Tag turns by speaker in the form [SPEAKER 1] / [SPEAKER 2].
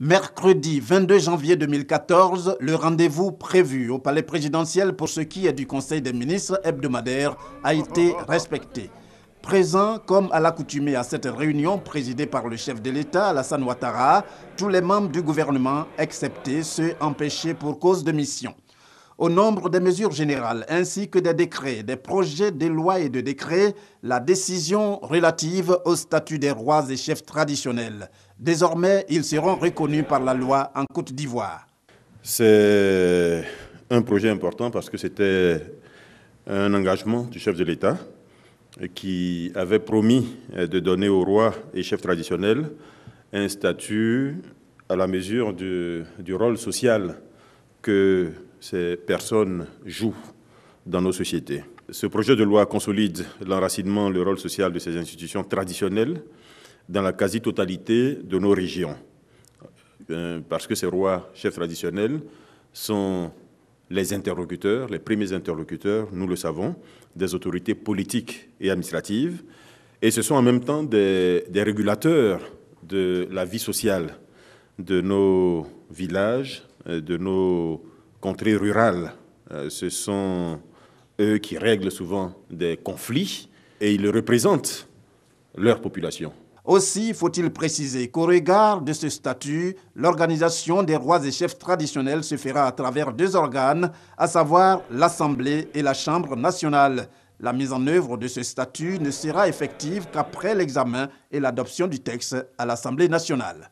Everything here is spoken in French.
[SPEAKER 1] Mercredi 22 janvier 2014, le rendez-vous prévu au palais présidentiel pour ce qui est du Conseil des ministres hebdomadaire a été respecté. Présent comme à l'accoutumée à cette réunion présidée par le chef de l'État, Alassane Ouattara, tous les membres du gouvernement, excepté ceux empêchés pour cause de mission au nombre des mesures générales ainsi que des décrets, des projets de lois et de décrets, la décision relative au statut des rois et chefs traditionnels. Désormais, ils seront reconnus par la loi en Côte d'Ivoire.
[SPEAKER 2] C'est un projet important parce que c'était un engagement du chef de l'État qui avait promis de donner aux rois et chefs traditionnels un statut à la mesure du, du rôle social que ces personnes jouent dans nos sociétés. Ce projet de loi consolide l'enracinement, le rôle social de ces institutions traditionnelles dans la quasi-totalité de nos régions, euh, parce que ces rois, chefs traditionnels, sont les interlocuteurs, les premiers interlocuteurs, nous le savons, des autorités politiques et administratives, et ce sont en même temps des, des régulateurs de la vie sociale de nos villages, euh, de nos contrées rurales. Euh, ce sont eux qui règlent souvent des conflits et ils représentent leur population.
[SPEAKER 1] Aussi faut-il préciser qu'au regard de ce statut, l'organisation des rois et chefs traditionnels se fera à travers deux organes, à savoir l'Assemblée et la Chambre nationale. La mise en œuvre de ce statut ne sera effective qu'après l'examen et l'adoption du texte à l'Assemblée nationale.